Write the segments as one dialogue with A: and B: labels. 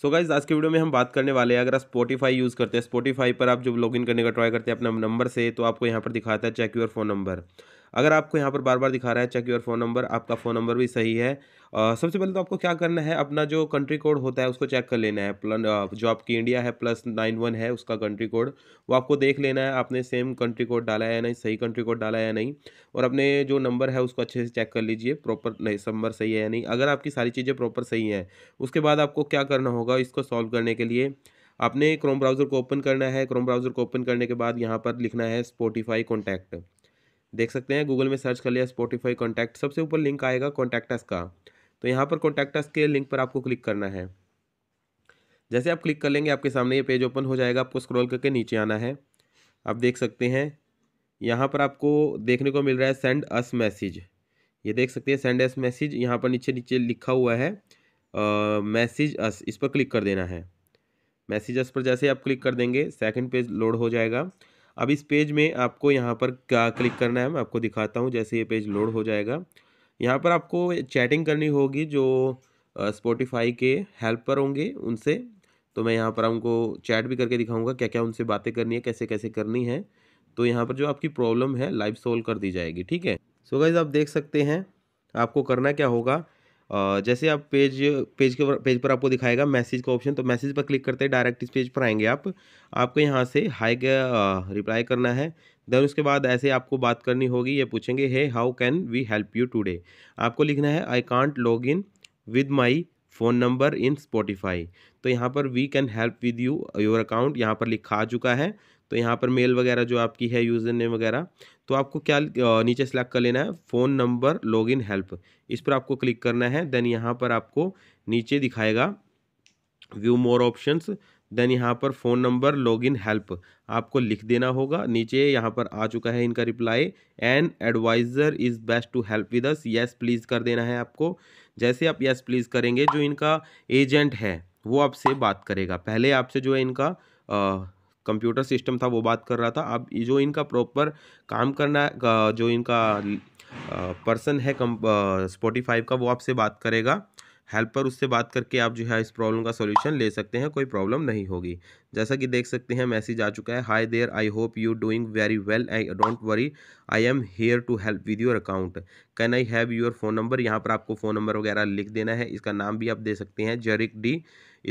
A: so guys आज के video में हम बात करने वाले हैं अगर आप स्पॉटीफाई यूज़ करते हैं स्पॉटीफाई पर आप जब लॉगिन करने का ट्राई करते हैं अपना नंबर से तो आपको यहाँ पर दिखाता है चेक यूर फोन नंबर अगर आपको यहाँ पर बार बार दिखा रहा है चेक योर फ़ोन नंबर आपका फ़ोन नंबर भी सही है आ, सबसे पहले तो आपको क्या करना है अपना जो कंट्री कोड होता है उसको चेक कर लेना है प्लन जो आपकी इंडिया है प्लस नाइन वन है उसका कंट्री कोड वो आपको देख लेना है आपने सेम कंट्री कोड डाला है या नहीं सही कंट्री कोड डाला है या नहीं और अपने जो नंबर है उसको अच्छे से चेक कर लीजिए प्रॉपर नहीं नंबर सही है या नहीं अगर आपकी सारी चीज़ें प्रॉपर सही हैं उसके बाद आपको क्या करना होगा इसको सॉल्व करने के लिए आपने क्रोम ब्राउज़र को ओपन करना है क्रोम ब्राउज़र को ओपन करने के बाद यहाँ पर लिखना है स्पोटिफाई कॉन्टैक्ट देख सकते हैं गूगल में सर्च कर लिया स्पॉटिफाई कॉन्टैक्ट सबसे ऊपर लिंक आएगा कॉन्टैक्टस का तो यहाँ पर कॉन्टैक्टस के लिंक पर आपको क्लिक करना है जैसे आप क्लिक कर लेंगे आपके सामने ये पेज ओपन हो जाएगा आपको स्क्रॉल करके नीचे आना है आप देख सकते हैं यहाँ पर आपको देखने को मिल रहा है सेंड अस मैसेज ये देख सकते हैं सेंड एस मैसेज यहाँ पर नीचे नीचे लिखा हुआ है मैसेज अस इस पर क्लिक कर देना है मैसेज अस पर जैसे आप क्लिक कर देंगे सेकंड पेज लोड हो जाएगा अब इस पेज में आपको यहाँ पर क्या क्लिक करना है मैं आपको दिखाता हूँ जैसे ये पेज लोड हो जाएगा यहाँ पर आपको चैटिंग करनी होगी जो स्पोटिफाई के हेल्पर होंगे उनसे तो मैं यहाँ पर उनको चैट भी करके दिखाऊंगा क्या क्या उनसे बातें करनी है कैसे कैसे करनी है तो यहाँ पर जो आपकी प्रॉब्लम है लाइव सोल्व कर दी जाएगी ठीक है सो so गाइज आप देख सकते हैं आपको करना क्या होगा जैसे आप पेज पेज के पेज पर आपको दिखाएगा मैसेज का ऑप्शन तो मैसेज पर क्लिक करते हैं डायरेक्ट इस पेज पर आएंगे आप आपको यहाँ से हाई का रिप्लाई करना है देन उसके बाद ऐसे आपको बात करनी होगी ये पूछेंगे hey how can we help you today आपको लिखना है I can't log in with my phone number in Spotify तो यहाँ पर we can help with you your account यहाँ पर लिखा आ चुका है तो यहाँ पर मेल वगैरह जो आपकी है यूज़र नेम वगैरह तो आपको क्या नीचे सेलेक्ट कर लेना है फ़ोन नंबर लॉगिन हेल्प इस पर आपको क्लिक करना है देन यहाँ पर आपको नीचे दिखाएगा व्यू मोर ऑप्शंस देन यहाँ पर फ़ोन नंबर लॉगिन हेल्प आपको लिख देना होगा नीचे यहाँ पर आ चुका है इनका reply an adviser is best to help with us yes please कर देना है आपको जैसे आप येस प्लीज़ करेंगे जो इनका एजेंट है वो आपसे बात करेगा पहले आपसे जो है इनका कंप्यूटर सिस्टम था वो बात कर रहा था अब जो इनका प्रॉपर काम करना जो इनका पर्सन है कम का वो आपसे बात करेगा हेल्पर उससे बात करके आप जो है इस प्रॉब्लम का सॉल्यूशन ले सकते हैं कोई प्रॉब्लम नहीं होगी जैसा कि देख सकते हैं मैसेज आ चुका है hi there I hope you doing very well I don't worry I am here to help with your account can I have your phone number यहाँ पर आपको फ़ोन नंबर वगैरह लिख देना है इसका नाम भी आप दे सकते हैं जेरिक डी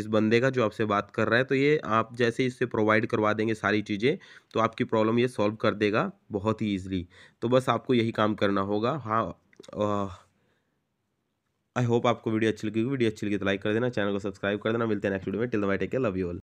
A: इस बंदे का जो आपसे बात कर रहा है तो ये आप जैसे इससे प्रोवाइड करवा देंगे सारी चीज़ें तो आपकी प्रॉब्लम ये सॉल्व कर देगा बहुत ही ईजिली तो बस आपको यही काम करना होगा हाँ आई होप आपको वीडियो अच्छी लगी वीडियो अच्छी लगी तो लाइक कर देना चैनल को सब्सक्राइब कर देना मिलते हैं नेक्स्ट वीडियो में till the my tech love you all